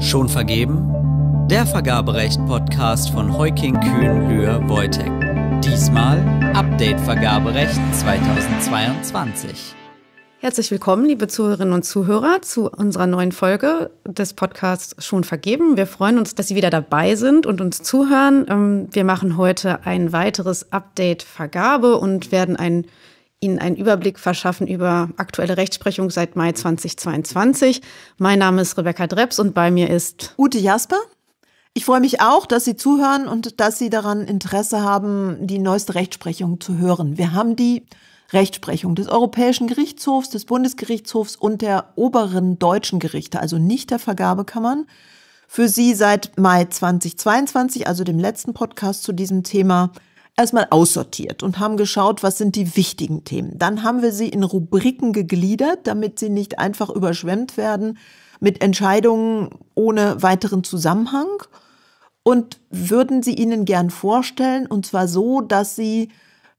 Schon vergeben? Der Vergaberecht-Podcast von Heuking Kühn Lühr Wojtek. Diesmal Update Vergaberecht 2022. Herzlich willkommen, liebe Zuhörerinnen und Zuhörer, zu unserer neuen Folge des Podcasts Schon vergeben. Wir freuen uns, dass Sie wieder dabei sind und uns zuhören. Ähm, wir machen heute ein weiteres Update Vergabe und werden ein Ihnen einen Überblick verschaffen über aktuelle Rechtsprechung seit Mai 2022. Mein Name ist Rebecca Drebs und bei mir ist Ute Jasper. Ich freue mich auch, dass Sie zuhören und dass Sie daran Interesse haben, die neueste Rechtsprechung zu hören. Wir haben die Rechtsprechung des Europäischen Gerichtshofs, des Bundesgerichtshofs und der oberen deutschen Gerichte, also nicht der Vergabekammern, für Sie seit Mai 2022, also dem letzten Podcast zu diesem Thema, erstmal aussortiert und haben geschaut, was sind die wichtigen Themen. Dann haben wir sie in Rubriken gegliedert, damit sie nicht einfach überschwemmt werden mit Entscheidungen ohne weiteren Zusammenhang und würden sie Ihnen gern vorstellen, und zwar so, dass Sie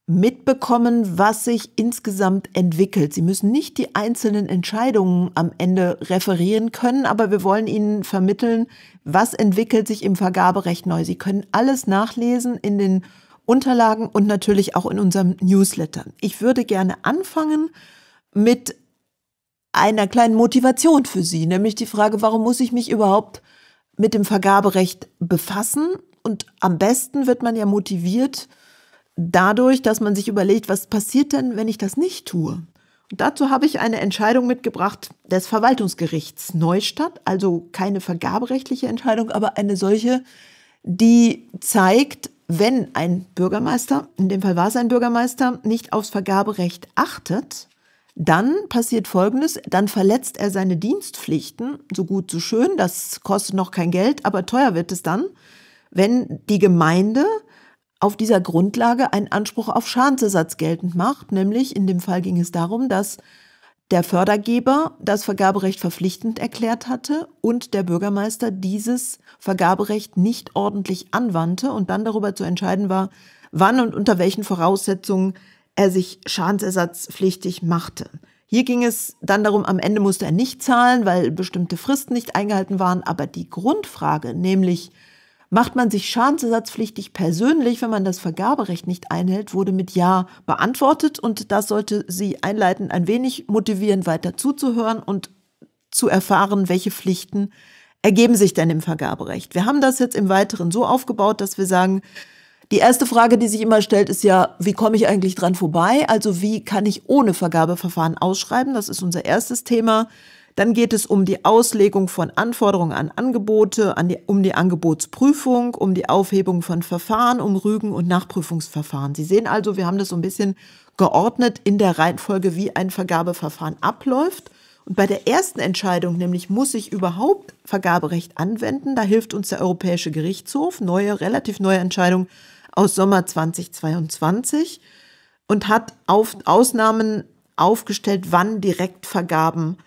mitbekommen, was sich insgesamt entwickelt. Sie müssen nicht die einzelnen Entscheidungen am Ende referieren können, aber wir wollen Ihnen vermitteln, was entwickelt sich im Vergaberecht neu. Sie können alles nachlesen in den Unterlagen und natürlich auch in unserem Newsletter. Ich würde gerne anfangen mit einer kleinen Motivation für Sie, nämlich die Frage, warum muss ich mich überhaupt mit dem Vergaberecht befassen? Und am besten wird man ja motiviert dadurch, dass man sich überlegt, was passiert denn, wenn ich das nicht tue? Und dazu habe ich eine Entscheidung mitgebracht des Verwaltungsgerichts Neustadt, also keine vergaberechtliche Entscheidung, aber eine solche, die zeigt, wenn ein Bürgermeister, in dem Fall war es ein Bürgermeister, nicht aufs Vergaberecht achtet, dann passiert Folgendes, dann verletzt er seine Dienstpflichten, so gut, so schön, das kostet noch kein Geld, aber teuer wird es dann, wenn die Gemeinde auf dieser Grundlage einen Anspruch auf Schadensersatz geltend macht, nämlich in dem Fall ging es darum, dass der Fördergeber das Vergaberecht verpflichtend erklärt hatte und der Bürgermeister dieses Vergaberecht nicht ordentlich anwandte und dann darüber zu entscheiden war, wann und unter welchen Voraussetzungen er sich schadensersatzpflichtig machte. Hier ging es dann darum, am Ende musste er nicht zahlen, weil bestimmte Fristen nicht eingehalten waren, aber die Grundfrage, nämlich Macht man sich schadensersatzpflichtig persönlich, wenn man das Vergaberecht nicht einhält, wurde mit Ja beantwortet und das sollte Sie einleitend ein wenig motivieren, weiter zuzuhören und zu erfahren, welche Pflichten ergeben sich denn im Vergaberecht. Wir haben das jetzt im Weiteren so aufgebaut, dass wir sagen, die erste Frage, die sich immer stellt, ist ja, wie komme ich eigentlich dran vorbei? Also wie kann ich ohne Vergabeverfahren ausschreiben? Das ist unser erstes Thema. Dann geht es um die Auslegung von Anforderungen an Angebote, an die, um die Angebotsprüfung, um die Aufhebung von Verfahren, um Rügen- und Nachprüfungsverfahren. Sie sehen also, wir haben das so ein bisschen geordnet in der Reihenfolge, wie ein Vergabeverfahren abläuft. Und bei der ersten Entscheidung, nämlich muss ich überhaupt Vergaberecht anwenden, da hilft uns der Europäische Gerichtshof, neue, relativ neue Entscheidung aus Sommer 2022 und hat auf Ausnahmen aufgestellt, wann Direktvergaben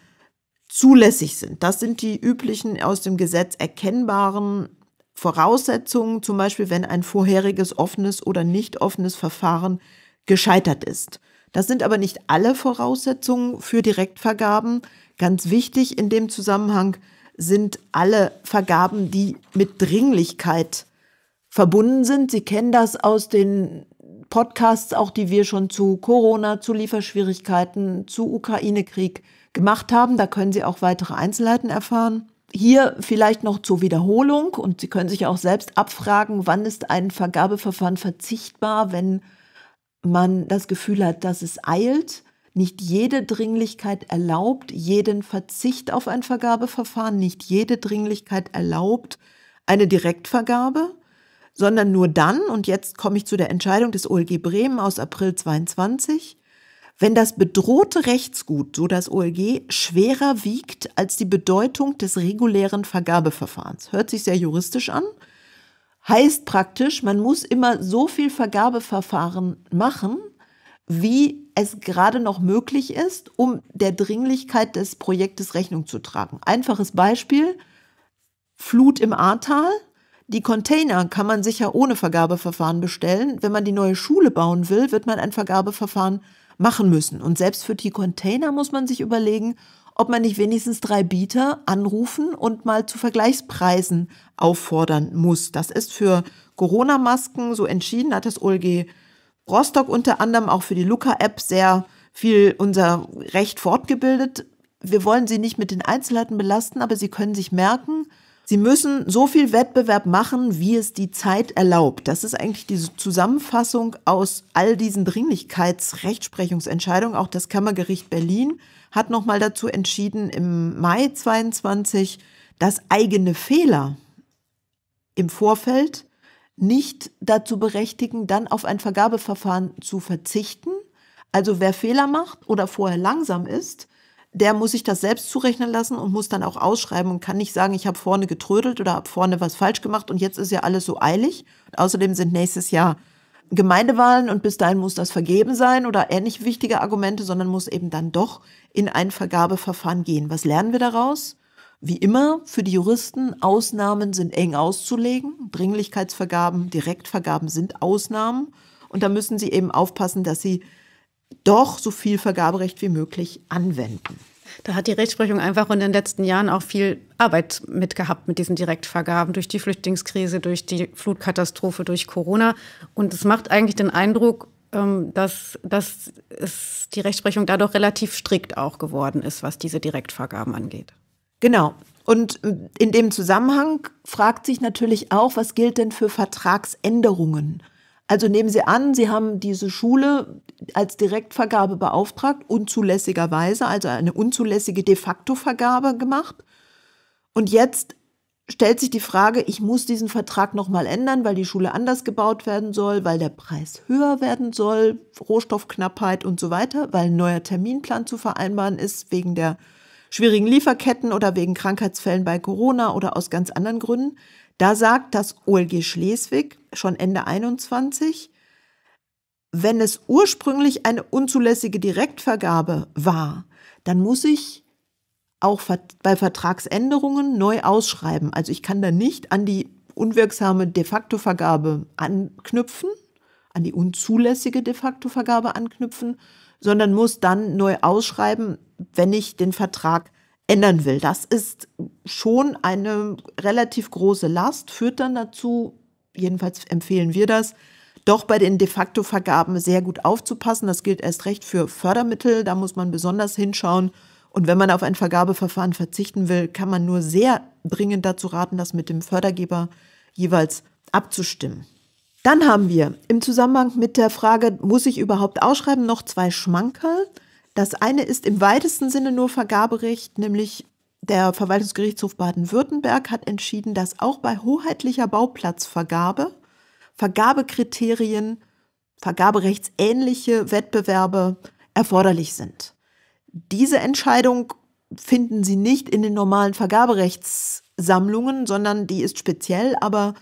zulässig sind. Das sind die üblichen aus dem Gesetz erkennbaren Voraussetzungen, zum Beispiel wenn ein vorheriges offenes oder nicht offenes Verfahren gescheitert ist. Das sind aber nicht alle Voraussetzungen für Direktvergaben. Ganz wichtig in dem Zusammenhang sind alle Vergaben, die mit Dringlichkeit verbunden sind. Sie kennen das aus den Podcasts, auch die wir schon zu Corona, zu Lieferschwierigkeiten, zu Ukraine-Krieg gemacht haben. Da können Sie auch weitere Einzelheiten erfahren. Hier vielleicht noch zur Wiederholung und Sie können sich auch selbst abfragen, wann ist ein Vergabeverfahren verzichtbar, wenn man das Gefühl hat, dass es eilt. Nicht jede Dringlichkeit erlaubt jeden Verzicht auf ein Vergabeverfahren, nicht jede Dringlichkeit erlaubt eine Direktvergabe, sondern nur dann, und jetzt komme ich zu der Entscheidung des OLG Bremen aus April 22, wenn das bedrohte Rechtsgut, so das OLG, schwerer wiegt als die Bedeutung des regulären Vergabeverfahrens. Hört sich sehr juristisch an. Heißt praktisch, man muss immer so viel Vergabeverfahren machen, wie es gerade noch möglich ist, um der Dringlichkeit des Projektes Rechnung zu tragen. Einfaches Beispiel, Flut im Ahrtal. Die Container kann man sicher ohne Vergabeverfahren bestellen. Wenn man die neue Schule bauen will, wird man ein Vergabeverfahren machen müssen. Und selbst für die Container muss man sich überlegen, ob man nicht wenigstens drei Bieter anrufen und mal zu Vergleichspreisen auffordern muss. Das ist für Corona-Masken so entschieden, hat das OLG Rostock unter anderem auch für die Luca-App sehr viel unser Recht fortgebildet. Wir wollen sie nicht mit den Einzelheiten belasten, aber sie können sich merken, Sie müssen so viel Wettbewerb machen, wie es die Zeit erlaubt. Das ist eigentlich die Zusammenfassung aus all diesen Dringlichkeitsrechtsprechungsentscheidungen. Auch das Kammergericht Berlin hat nochmal dazu entschieden im Mai 22, dass eigene Fehler im Vorfeld nicht dazu berechtigen, dann auf ein Vergabeverfahren zu verzichten. Also wer Fehler macht oder vorher langsam ist, der muss sich das selbst zurechnen lassen und muss dann auch ausschreiben und kann nicht sagen, ich habe vorne getrödelt oder habe vorne was falsch gemacht und jetzt ist ja alles so eilig. Und außerdem sind nächstes Jahr Gemeindewahlen und bis dahin muss das vergeben sein oder ähnlich wichtige Argumente, sondern muss eben dann doch in ein Vergabeverfahren gehen. Was lernen wir daraus? Wie immer für die Juristen, Ausnahmen sind eng auszulegen. Dringlichkeitsvergaben, Direktvergaben sind Ausnahmen. Und da müssen sie eben aufpassen, dass sie doch so viel Vergaberecht wie möglich anwenden. Da hat die Rechtsprechung einfach in den letzten Jahren auch viel Arbeit mitgehabt mit diesen Direktvergaben durch die Flüchtlingskrise, durch die Flutkatastrophe, durch Corona. Und es macht eigentlich den Eindruck, ähm, dass, dass es, die Rechtsprechung da doch relativ strikt auch geworden ist, was diese Direktvergaben angeht. Genau. Und äh, in dem Zusammenhang fragt sich natürlich auch, was gilt denn für Vertragsänderungen? Also nehmen Sie an, Sie haben diese Schule als Direktvergabe beauftragt, unzulässigerweise, also eine unzulässige de facto Vergabe gemacht. Und jetzt stellt sich die Frage, ich muss diesen Vertrag nochmal ändern, weil die Schule anders gebaut werden soll, weil der Preis höher werden soll, Rohstoffknappheit und so weiter, weil ein neuer Terminplan zu vereinbaren ist wegen der schwierigen Lieferketten oder wegen Krankheitsfällen bei Corona oder aus ganz anderen Gründen. Da sagt das OLG Schleswig schon Ende 21, wenn es ursprünglich eine unzulässige Direktvergabe war, dann muss ich auch bei Vertragsänderungen neu ausschreiben. Also ich kann da nicht an die unwirksame de facto Vergabe anknüpfen, an die unzulässige de facto Vergabe anknüpfen, sondern muss dann neu ausschreiben, wenn ich den Vertrag ändern will. Das ist schon eine relativ große Last, führt dann dazu, jedenfalls empfehlen wir das, doch bei den de facto Vergaben sehr gut aufzupassen. Das gilt erst recht für Fördermittel, da muss man besonders hinschauen. Und wenn man auf ein Vergabeverfahren verzichten will, kann man nur sehr dringend dazu raten, das mit dem Fördergeber jeweils abzustimmen. Dann haben wir im Zusammenhang mit der Frage, muss ich überhaupt ausschreiben, noch zwei Schmankerl. Das eine ist im weitesten Sinne nur Vergaberecht, nämlich der Verwaltungsgerichtshof Baden-Württemberg hat entschieden, dass auch bei hoheitlicher Bauplatzvergabe Vergabekriterien, vergaberechtsähnliche Wettbewerbe erforderlich sind. Diese Entscheidung finden Sie nicht in den normalen Vergaberechtssammlungen, sondern die ist speziell, aber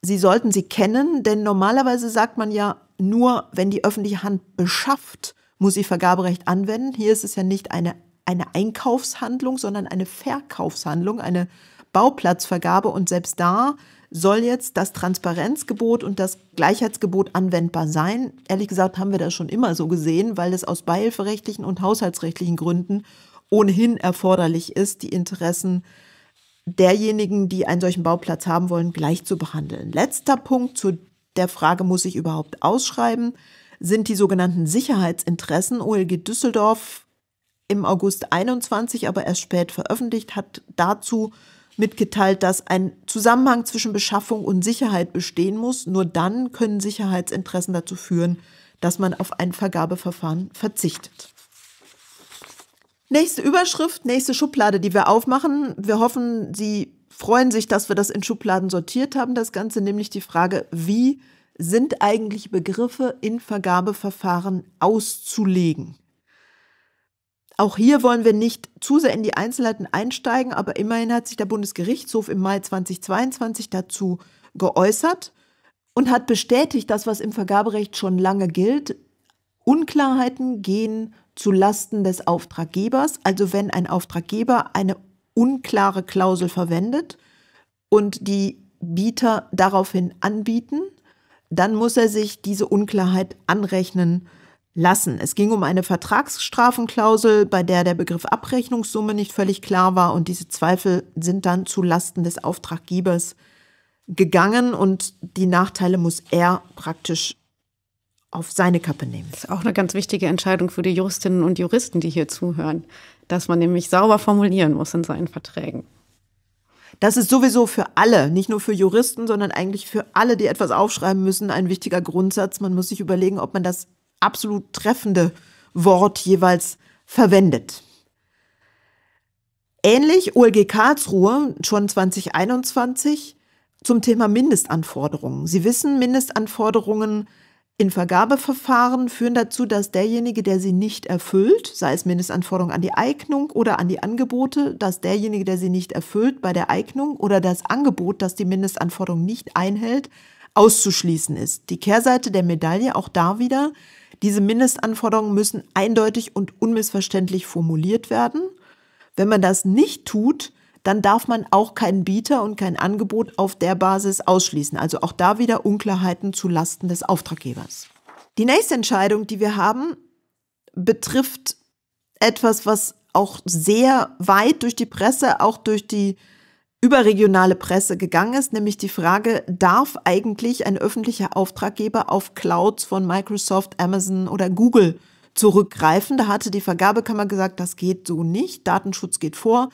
Sie sollten sie kennen, denn normalerweise sagt man ja nur, wenn die öffentliche Hand beschafft, muss ich Vergaberecht anwenden. Hier ist es ja nicht eine, eine Einkaufshandlung, sondern eine Verkaufshandlung, eine Bauplatzvergabe. Und selbst da soll jetzt das Transparenzgebot und das Gleichheitsgebot anwendbar sein. Ehrlich gesagt haben wir das schon immer so gesehen, weil es aus beihilferechtlichen und haushaltsrechtlichen Gründen ohnehin erforderlich ist, die Interessen derjenigen, die einen solchen Bauplatz haben wollen, gleich zu behandeln. Letzter Punkt zu der Frage, muss ich überhaupt ausschreiben? sind die sogenannten Sicherheitsinteressen OLG Düsseldorf im August 21, aber erst spät veröffentlicht, hat dazu mitgeteilt, dass ein Zusammenhang zwischen Beschaffung und Sicherheit bestehen muss. Nur dann können Sicherheitsinteressen dazu führen, dass man auf ein Vergabeverfahren verzichtet. Nächste Überschrift, nächste Schublade, die wir aufmachen. Wir hoffen, Sie freuen sich, dass wir das in Schubladen sortiert haben, das Ganze, nämlich die Frage, wie sind eigentlich Begriffe in Vergabeverfahren auszulegen. Auch hier wollen wir nicht zu sehr in die Einzelheiten einsteigen, aber immerhin hat sich der Bundesgerichtshof im Mai 2022 dazu geäußert und hat bestätigt, dass was im Vergaberecht schon lange gilt, Unklarheiten gehen zu Lasten des Auftraggebers, also wenn ein Auftraggeber eine unklare Klausel verwendet und die Bieter daraufhin anbieten, dann muss er sich diese Unklarheit anrechnen lassen. Es ging um eine Vertragsstrafenklausel, bei der der Begriff Abrechnungssumme nicht völlig klar war und diese Zweifel sind dann zu Lasten des Auftraggebers gegangen und die Nachteile muss er praktisch auf seine Kappe nehmen. Das ist auch eine ganz wichtige Entscheidung für die Juristinnen und Juristen, die hier zuhören, dass man nämlich sauber formulieren muss in seinen Verträgen. Das ist sowieso für alle, nicht nur für Juristen, sondern eigentlich für alle, die etwas aufschreiben müssen, ein wichtiger Grundsatz. Man muss sich überlegen, ob man das absolut treffende Wort jeweils verwendet. Ähnlich OLG Karlsruhe schon 2021 zum Thema Mindestanforderungen. Sie wissen, Mindestanforderungen in Vergabeverfahren führen dazu, dass derjenige, der sie nicht erfüllt, sei es Mindestanforderung an die Eignung oder an die Angebote, dass derjenige, der sie nicht erfüllt bei der Eignung oder das Angebot, das die Mindestanforderung nicht einhält, auszuschließen ist. Die Kehrseite der Medaille auch da wieder, diese Mindestanforderungen müssen eindeutig und unmissverständlich formuliert werden. Wenn man das nicht tut, dann darf man auch keinen Bieter und kein Angebot auf der Basis ausschließen. Also auch da wieder Unklarheiten zu Lasten des Auftraggebers. Die nächste Entscheidung, die wir haben, betrifft etwas, was auch sehr weit durch die Presse, auch durch die überregionale Presse gegangen ist, nämlich die Frage, darf eigentlich ein öffentlicher Auftraggeber auf Clouds von Microsoft, Amazon oder Google zurückgreifen? Da hatte die Vergabekammer gesagt, das geht so nicht, Datenschutz geht vor.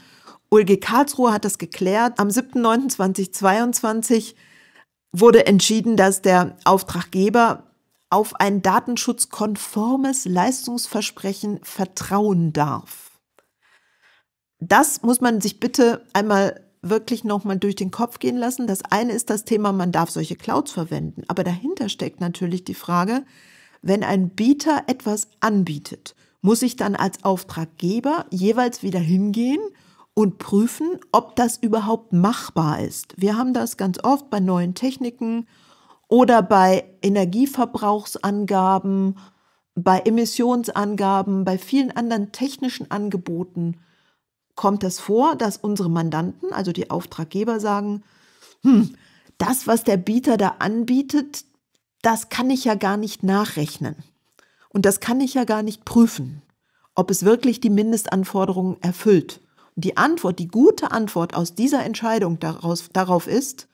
Ulge Karlsruhe hat das geklärt. Am 7.9.2022 wurde entschieden, dass der Auftraggeber auf ein datenschutzkonformes Leistungsversprechen vertrauen darf. Das muss man sich bitte einmal wirklich nochmal durch den Kopf gehen lassen. Das eine ist das Thema, man darf solche Clouds verwenden. Aber dahinter steckt natürlich die Frage, wenn ein Bieter etwas anbietet, muss ich dann als Auftraggeber jeweils wieder hingehen und prüfen, ob das überhaupt machbar ist. Wir haben das ganz oft bei neuen Techniken oder bei Energieverbrauchsangaben, bei Emissionsangaben, bei vielen anderen technischen Angeboten kommt das vor, dass unsere Mandanten, also die Auftraggeber sagen, hm, das, was der Bieter da anbietet, das kann ich ja gar nicht nachrechnen. Und das kann ich ja gar nicht prüfen, ob es wirklich die Mindestanforderungen erfüllt die Antwort, die gute Antwort aus dieser Entscheidung daraus, darauf ist,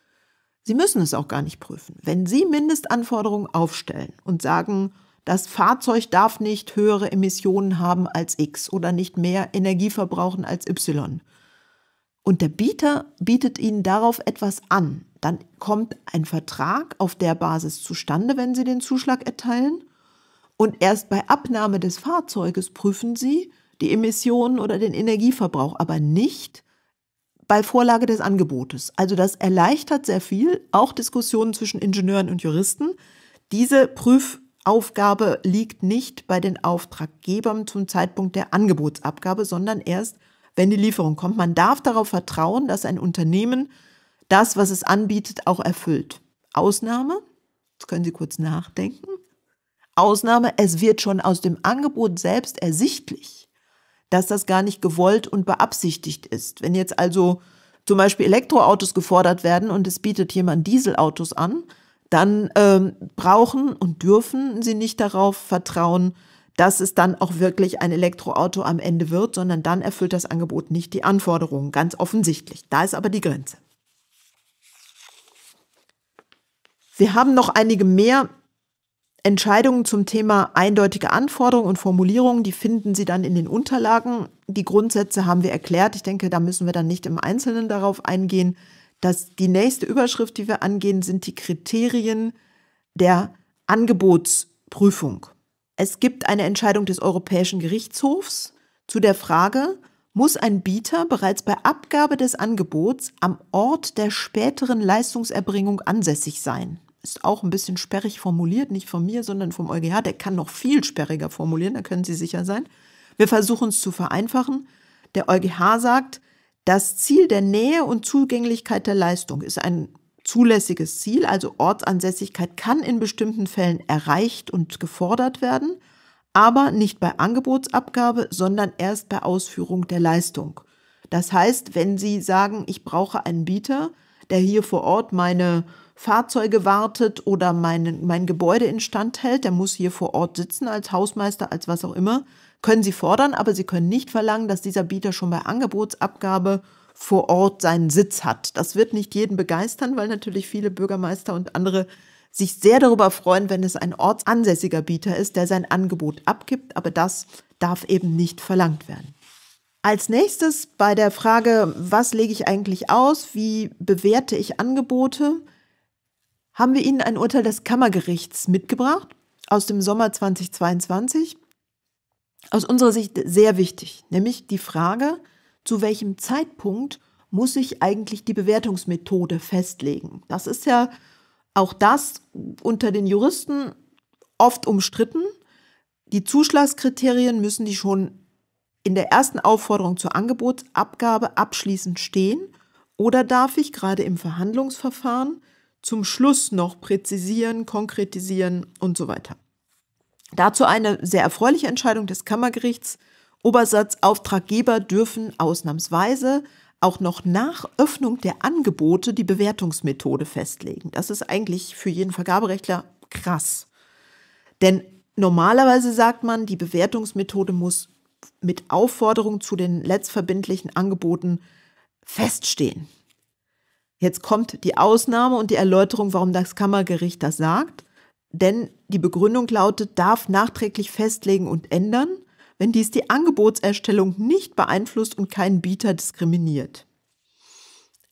Sie müssen es auch gar nicht prüfen. Wenn Sie Mindestanforderungen aufstellen und sagen, das Fahrzeug darf nicht höhere Emissionen haben als X oder nicht mehr Energie verbrauchen als Y, und der Bieter bietet Ihnen darauf etwas an, dann kommt ein Vertrag auf der Basis zustande, wenn Sie den Zuschlag erteilen, und erst bei Abnahme des Fahrzeuges prüfen Sie, die Emissionen oder den Energieverbrauch, aber nicht bei Vorlage des Angebotes. Also das erleichtert sehr viel, auch Diskussionen zwischen Ingenieuren und Juristen. Diese Prüfaufgabe liegt nicht bei den Auftraggebern zum Zeitpunkt der Angebotsabgabe, sondern erst, wenn die Lieferung kommt. Man darf darauf vertrauen, dass ein Unternehmen das, was es anbietet, auch erfüllt. Ausnahme, jetzt können Sie kurz nachdenken. Ausnahme, es wird schon aus dem Angebot selbst ersichtlich dass das gar nicht gewollt und beabsichtigt ist. Wenn jetzt also zum Beispiel Elektroautos gefordert werden und es bietet jemand Dieselautos an, dann ähm, brauchen und dürfen sie nicht darauf vertrauen, dass es dann auch wirklich ein Elektroauto am Ende wird, sondern dann erfüllt das Angebot nicht die Anforderungen, ganz offensichtlich. Da ist aber die Grenze. Wir haben noch einige mehr Entscheidungen zum Thema eindeutige Anforderungen und Formulierungen, die finden Sie dann in den Unterlagen. Die Grundsätze haben wir erklärt. Ich denke, da müssen wir dann nicht im Einzelnen darauf eingehen. Das, die nächste Überschrift, die wir angehen, sind die Kriterien der Angebotsprüfung. Es gibt eine Entscheidung des Europäischen Gerichtshofs zu der Frage, muss ein Bieter bereits bei Abgabe des Angebots am Ort der späteren Leistungserbringung ansässig sein? ist auch ein bisschen sperrig formuliert, nicht von mir, sondern vom EuGH. Der kann noch viel sperriger formulieren, da können Sie sicher sein. Wir versuchen es zu vereinfachen. Der EuGH sagt, das Ziel der Nähe und Zugänglichkeit der Leistung ist ein zulässiges Ziel, also Ortsansässigkeit kann in bestimmten Fällen erreicht und gefordert werden, aber nicht bei Angebotsabgabe, sondern erst bei Ausführung der Leistung. Das heißt, wenn Sie sagen, ich brauche einen Bieter, der hier vor Ort meine Fahrzeuge wartet oder mein, mein Gebäude instand hält, der muss hier vor Ort sitzen als Hausmeister, als was auch immer, können Sie fordern, aber Sie können nicht verlangen, dass dieser Bieter schon bei Angebotsabgabe vor Ort seinen Sitz hat. Das wird nicht jeden begeistern, weil natürlich viele Bürgermeister und andere sich sehr darüber freuen, wenn es ein ortsansässiger Bieter ist, der sein Angebot abgibt, aber das darf eben nicht verlangt werden. Als nächstes bei der Frage, was lege ich eigentlich aus, wie bewerte ich Angebote, haben wir Ihnen ein Urteil des Kammergerichts mitgebracht aus dem Sommer 2022. Aus unserer Sicht sehr wichtig, nämlich die Frage, zu welchem Zeitpunkt muss ich eigentlich die Bewertungsmethode festlegen. Das ist ja auch das unter den Juristen oft umstritten. Die Zuschlagskriterien müssen die schon in der ersten Aufforderung zur Angebotsabgabe abschließend stehen oder darf ich gerade im Verhandlungsverfahren zum Schluss noch präzisieren, konkretisieren und so weiter. Dazu eine sehr erfreuliche Entscheidung des Kammergerichts. Obersatz Auftraggeber dürfen ausnahmsweise auch noch nach Öffnung der Angebote die Bewertungsmethode festlegen. Das ist eigentlich für jeden Vergaberechtler krass. Denn normalerweise sagt man, die Bewertungsmethode muss mit Aufforderung zu den letztverbindlichen Angeboten feststehen. Jetzt kommt die Ausnahme und die Erläuterung, warum das Kammergericht das sagt. Denn die Begründung lautet, darf nachträglich festlegen und ändern, wenn dies die Angebotserstellung nicht beeinflusst und keinen Bieter diskriminiert.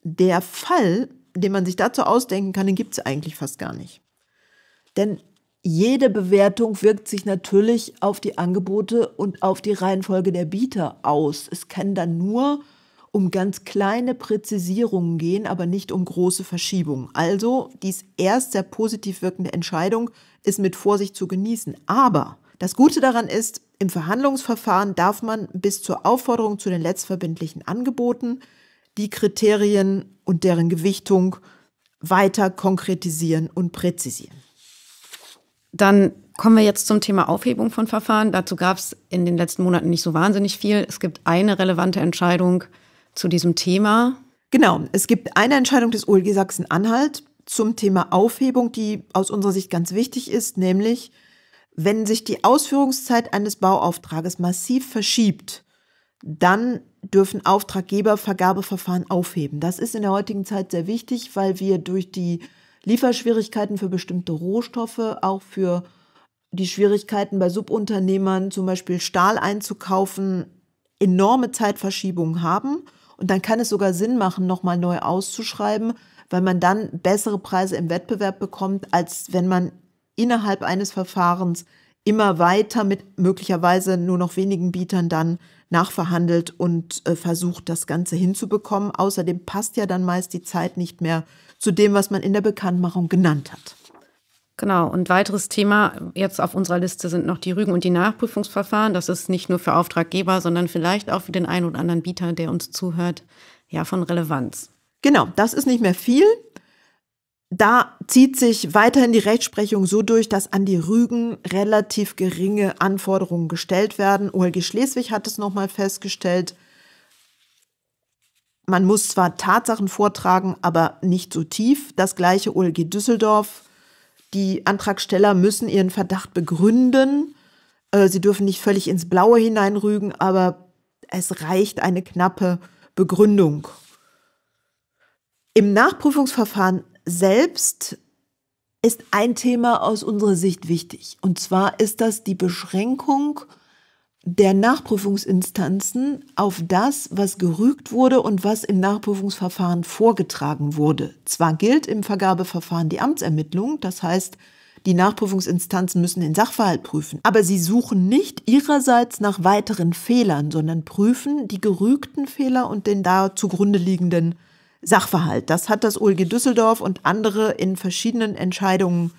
Der Fall, den man sich dazu ausdenken kann, den gibt es eigentlich fast gar nicht. Denn jede Bewertung wirkt sich natürlich auf die Angebote und auf die Reihenfolge der Bieter aus. Es kann dann nur um ganz kleine Präzisierungen gehen, aber nicht um große Verschiebungen. Also dies erst sehr positiv wirkende Entscheidung ist mit Vorsicht zu genießen. Aber das Gute daran ist, im Verhandlungsverfahren darf man bis zur Aufforderung zu den letztverbindlichen Angeboten die Kriterien und deren Gewichtung weiter konkretisieren und präzisieren. Dann kommen wir jetzt zum Thema Aufhebung von Verfahren. Dazu gab es in den letzten Monaten nicht so wahnsinnig viel. Es gibt eine relevante Entscheidung zu diesem Thema? Genau, es gibt eine Entscheidung des OLG Sachsen-Anhalt zum Thema Aufhebung, die aus unserer Sicht ganz wichtig ist, nämlich wenn sich die Ausführungszeit eines Bauauftrages massiv verschiebt, dann dürfen Auftraggeber Vergabeverfahren aufheben. Das ist in der heutigen Zeit sehr wichtig, weil wir durch die Lieferschwierigkeiten für bestimmte Rohstoffe, auch für die Schwierigkeiten bei Subunternehmern, zum Beispiel Stahl einzukaufen, enorme Zeitverschiebungen haben. Und dann kann es sogar Sinn machen, nochmal neu auszuschreiben, weil man dann bessere Preise im Wettbewerb bekommt, als wenn man innerhalb eines Verfahrens immer weiter mit möglicherweise nur noch wenigen Bietern dann nachverhandelt und äh, versucht, das Ganze hinzubekommen. Außerdem passt ja dann meist die Zeit nicht mehr zu dem, was man in der Bekanntmachung genannt hat. Genau, und weiteres Thema jetzt auf unserer Liste sind noch die Rügen und die Nachprüfungsverfahren. Das ist nicht nur für Auftraggeber, sondern vielleicht auch für den einen oder anderen Bieter, der uns zuhört, ja, von Relevanz. Genau, das ist nicht mehr viel. Da zieht sich weiterhin die Rechtsprechung so durch, dass an die Rügen relativ geringe Anforderungen gestellt werden. OLG Schleswig hat es nochmal festgestellt. Man muss zwar Tatsachen vortragen, aber nicht so tief. Das gleiche OLG Düsseldorf die Antragsteller müssen ihren Verdacht begründen. Äh, sie dürfen nicht völlig ins Blaue hineinrügen, aber es reicht eine knappe Begründung. Im Nachprüfungsverfahren selbst ist ein Thema aus unserer Sicht wichtig. Und zwar ist das die Beschränkung der Nachprüfungsinstanzen auf das, was gerügt wurde und was im Nachprüfungsverfahren vorgetragen wurde. Zwar gilt im Vergabeverfahren die Amtsermittlung, das heißt, die Nachprüfungsinstanzen müssen den Sachverhalt prüfen, aber sie suchen nicht ihrerseits nach weiteren Fehlern, sondern prüfen die gerügten Fehler und den da zugrunde liegenden Sachverhalt. Das hat das OLG Düsseldorf und andere in verschiedenen Entscheidungen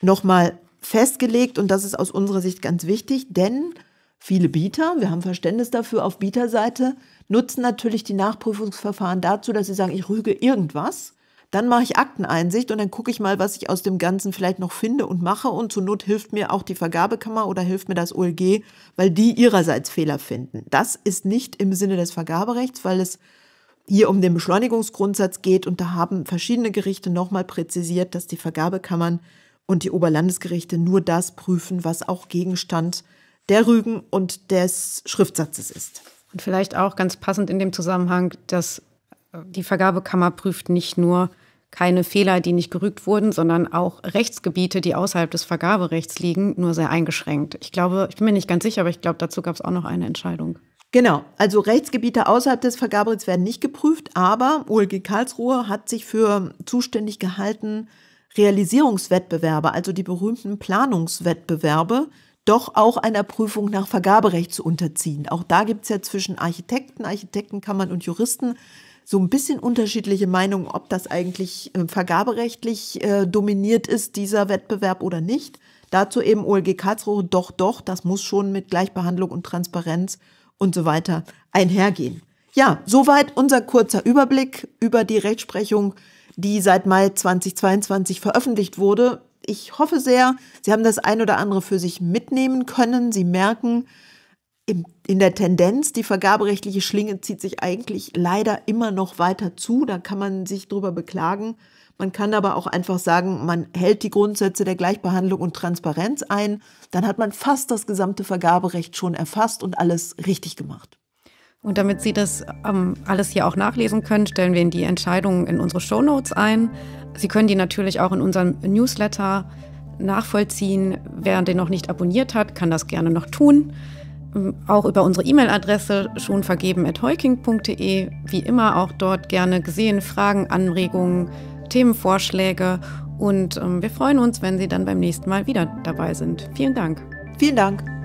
nochmal festgelegt und das ist aus unserer Sicht ganz wichtig, denn Viele Bieter, wir haben Verständnis dafür auf Bieterseite, nutzen natürlich die Nachprüfungsverfahren dazu, dass sie sagen, ich rüge irgendwas, dann mache ich Akteneinsicht und dann gucke ich mal, was ich aus dem Ganzen vielleicht noch finde und mache. Und zur Not hilft mir auch die Vergabekammer oder hilft mir das OLG, weil die ihrerseits Fehler finden. Das ist nicht im Sinne des Vergaberechts, weil es hier um den Beschleunigungsgrundsatz geht. Und da haben verschiedene Gerichte nochmal präzisiert, dass die Vergabekammern und die Oberlandesgerichte nur das prüfen, was auch Gegenstand ist der Rügen und des Schriftsatzes ist. Und vielleicht auch ganz passend in dem Zusammenhang, dass äh, die Vergabekammer prüft nicht nur keine Fehler, die nicht gerügt wurden, sondern auch Rechtsgebiete, die außerhalb des Vergaberechts liegen, nur sehr eingeschränkt. Ich glaube, ich bin mir nicht ganz sicher, aber ich glaube, dazu gab es auch noch eine Entscheidung. Genau, also Rechtsgebiete außerhalb des Vergaberechts werden nicht geprüft, aber OLG Karlsruhe hat sich für zuständig gehalten, Realisierungswettbewerbe, also die berühmten Planungswettbewerbe, doch auch einer Prüfung nach Vergaberecht zu unterziehen. Auch da gibt es ja zwischen Architekten, Architektenkammern und Juristen so ein bisschen unterschiedliche Meinungen, ob das eigentlich ähm, vergaberechtlich äh, dominiert ist, dieser Wettbewerb oder nicht. Dazu eben OLG Karlsruhe, doch, doch, das muss schon mit Gleichbehandlung und Transparenz und so weiter einhergehen. Ja, soweit unser kurzer Überblick über die Rechtsprechung, die seit Mai 2022 veröffentlicht wurde. Ich hoffe sehr, Sie haben das ein oder andere für sich mitnehmen können. Sie merken in der Tendenz, die vergaberechtliche Schlinge zieht sich eigentlich leider immer noch weiter zu. Da kann man sich drüber beklagen. Man kann aber auch einfach sagen, man hält die Grundsätze der Gleichbehandlung und Transparenz ein. Dann hat man fast das gesamte Vergaberecht schon erfasst und alles richtig gemacht. Und damit Sie das ähm, alles hier auch nachlesen können, stellen wir Ihnen die Entscheidungen in unsere Show Notes ein. Sie können die natürlich auch in unserem Newsletter nachvollziehen. Wer den noch nicht abonniert hat, kann das gerne noch tun. Ähm, auch über unsere E-Mail-Adresse schonvergeben.heuking.de. Wie immer auch dort gerne gesehen, Fragen, Anregungen, Themenvorschläge. Und ähm, wir freuen uns, wenn Sie dann beim nächsten Mal wieder dabei sind. Vielen Dank. Vielen Dank.